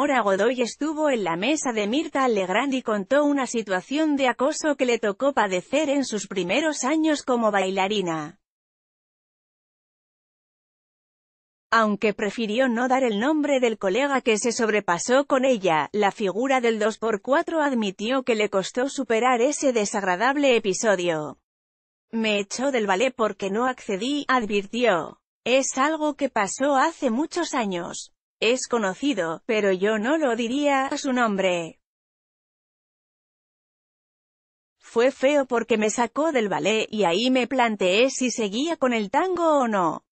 Mora Godoy estuvo en la mesa de Mirta Legrand y contó una situación de acoso que le tocó padecer en sus primeros años como bailarina. Aunque prefirió no dar el nombre del colega que se sobrepasó con ella, la figura del 2x4 admitió que le costó superar ese desagradable episodio. Me echó del ballet porque no accedí, advirtió. Es algo que pasó hace muchos años. Es conocido, pero yo no lo diría, a su nombre. Fue feo porque me sacó del ballet y ahí me planteé si seguía con el tango o no.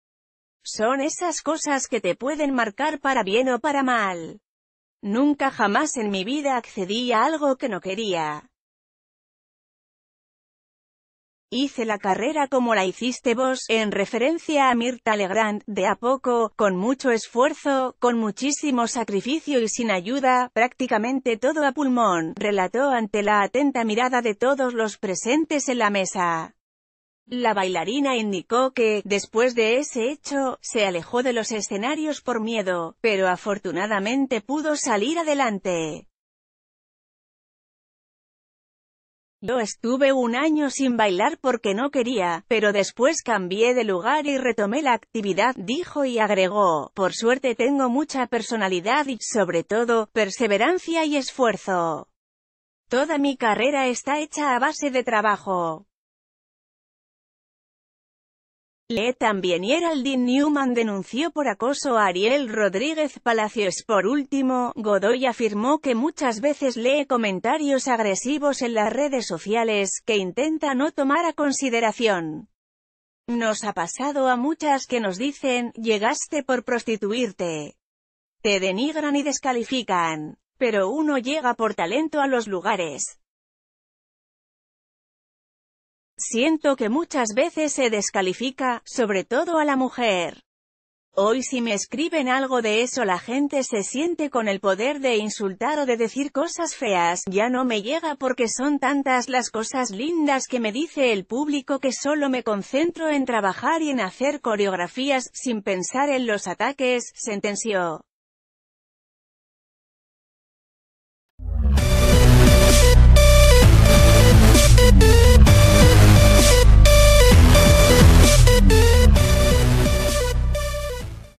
Son esas cosas que te pueden marcar para bien o para mal. Nunca jamás en mi vida accedí a algo que no quería. Hice la carrera como la hiciste vos, en referencia a Mirta Legrand, de a poco, con mucho esfuerzo, con muchísimo sacrificio y sin ayuda, prácticamente todo a pulmón, relató ante la atenta mirada de todos los presentes en la mesa. La bailarina indicó que, después de ese hecho, se alejó de los escenarios por miedo, pero afortunadamente pudo salir adelante. Yo estuve un año sin bailar porque no quería, pero después cambié de lugar y retomé la actividad, dijo y agregó, por suerte tengo mucha personalidad y, sobre todo, perseverancia y esfuerzo. Toda mi carrera está hecha a base de trabajo. Lee también Geraldine Newman denunció por acoso a Ariel Rodríguez Palacios. Por último, Godoy afirmó que muchas veces lee comentarios agresivos en las redes sociales, que intenta no tomar a consideración. Nos ha pasado a muchas que nos dicen, llegaste por prostituirte. Te denigran y descalifican. Pero uno llega por talento a los lugares. Siento que muchas veces se descalifica, sobre todo a la mujer. Hoy si me escriben algo de eso la gente se siente con el poder de insultar o de decir cosas feas, ya no me llega porque son tantas las cosas lindas que me dice el público que solo me concentro en trabajar y en hacer coreografías, sin pensar en los ataques, sentenció.